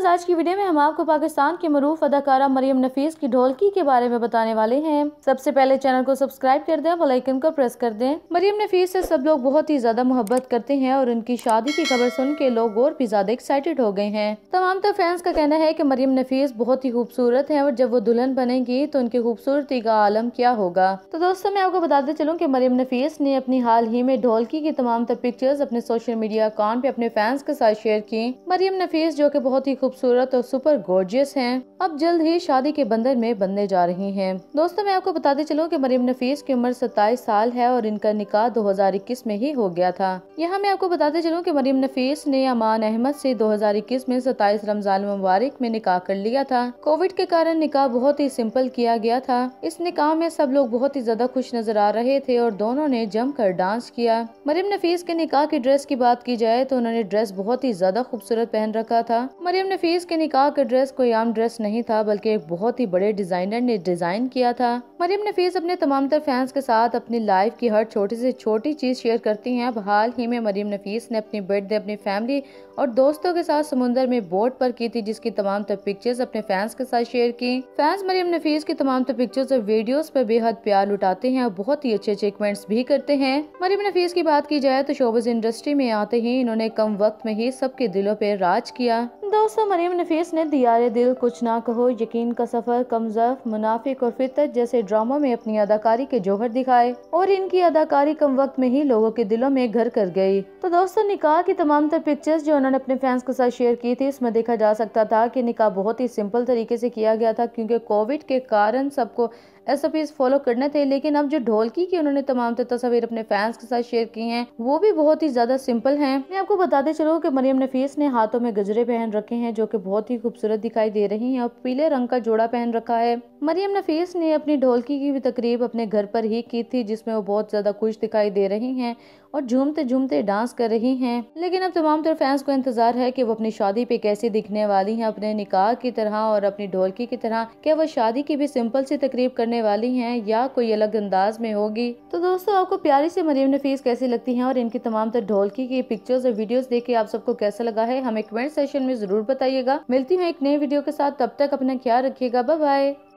viewers आज की video में हम आपको पाकिस्तान के मरूफ अदाकारा मरियम नफीस की ढोलकी के बारे में बताने वाले हैं सबसे पहले चैनल को सब्सक्राइब कर दें आइकन को प्रेस कर दें मरियम नफीस से सब लोग बहुत ही ज्यादा मोहब्बत करते हैं और उनकी शादी की खबर सुन के लोग और भी ज्यादा एक्साइटेड हो गए हैं तमाम तो फैंस का कहना है की मरियम नफीस बहुत ही खूबसूरत है और जब वो दुल्हन बनेगी तो उनकी खूबसूरती का आलम क्या होगा तो दोस्तों मैं आपको बताते चलूँ की मरियम नफीस ने अपनी हाल ही में ढोलकी की तमाम पिक्चर्स अपने सोशल मीडिया अकाउंट पे अपने फैंस के साथ शेयर की मरियम नफीस जो की बहुत ही खूबसूरत और सुपर गोर्जियस हैं अब जल्द ही शादी के बंधन में बनने जा रही हैं दोस्तों मैं आपको बताते चलूँ कि मरीम नफीस की उम्र 27 साल है और इनका निकाह 2021 में ही हो गया था यहाँ मैं आपको बताते चलूँ कि मरीम नफीस ने अमान अहमद से 2021 में 27 रमजान मुबारक में निकाह कर लिया था कोविड के कारण निकाह बहुत ही सिंपल किया गया था इस निकाह में सब लोग बहुत ही ज्यादा खुश नजर आ रहे थे और दोनों ने जमकर डांस किया मरीम नफीस के निकाह की ड्रेस की बात की जाए तो उन्होंने ड्रेस बहुत ही ज्यादा खूबसूरत पहन रखा था मरीम नफीस के निकाह का ड्रेस कोई आम ड्रेस नहीं था बल्कि एक बहुत ही बड़े डिजाइनर ने डिजाइन किया था मरियम नफीस अपने तमाम तर फैंस के साथ अपनी लाइफ की हर छोटी से छोटी चीज शेयर करती हैं अब हाल ही में मरियम नफीस ने अपनी बर्थडे अपनी फैमिली और दोस्तों के साथ समुंदर में बोट पर की थी जिसकी तमाम तर पिक्चर्स अपने फैंस के साथ शेयर की फैंस मरियम नफीस की तमाम तर पिक्चर्स और वीडियो पर बेहद प्यार लुटाते हैं और बहुत ही अच्छे अच्छे कमेंट्स भी करते हैं मरियम नफीस की बात की जाए तो शोबज इंडस्ट्री में आते ही इन्होंने कम वक्त में ही सबके दिलों पर राज किया दोस्तों मरीम नफीस ने दियारे दिल कुछ ना कहो यकीन का सफ़र कमजफ मुनाफिक और फितर जैसे ड्रामा में अपनी अदाकारी के जोहर दिखाए और इनकी अदाकारी कम वक्त में ही लोगों के दिलों में घर कर गई तो दोस्तों निकाह की तमाम तर पिक्चर्स जो उन्होंने अपने फैंस के साथ शेयर की थी उसमें देखा जा सकता था की निकाह बहुत ही सिंपल तरीके से किया गया था क्यूँकी कोविड के कारण सबको एस फॉलो करने थे लेकिन अब जो ढोलकी की उन्होंने तमाम तस्वीर अपने फैंस के साथ शेयर की हैं वो भी बहुत ही ज्यादा सिंपल हैं मैं आपको बताते चलूँ कि मरियम नफीस ने हाथों में गजरे पहन रखे हैं जो कि बहुत ही खूबसूरत दिखाई दे रही हैं और पीले रंग का जोड़ा पहन रखा है मरियम नफीस ने अपनी ढोलकी की भी तकरीब अपने घर पर ही की थी जिसमे वो बहुत ज्यादा खुश दिखाई दे रही है और झूमते झूमते डांस कर रही हैं लेकिन अब तमाम तरह फैंस को इंतजार है कि वो अपनी शादी पे कैसे दिखने वाली हैं अपने निकाह की तरह और अपनी ढोलकी की तरह क्या वो शादी की भी सिंपल सी तकरीब करने करने वाली हैं या कोई अलग अंदाज में होगी तो दोस्तों आपको प्यारी से मरीम नफीस कैसी लगती हैं और इनकी तमाम तर ढोलकी की पिक्चर्स और वीडियोस देख के आप सबको कैसा लगा है हमें कमेंट सेशन में जरूर बताइएगा मिलती हूँ एक नए वीडियो के साथ तब तक अपना ख्याल रखिएगा बाय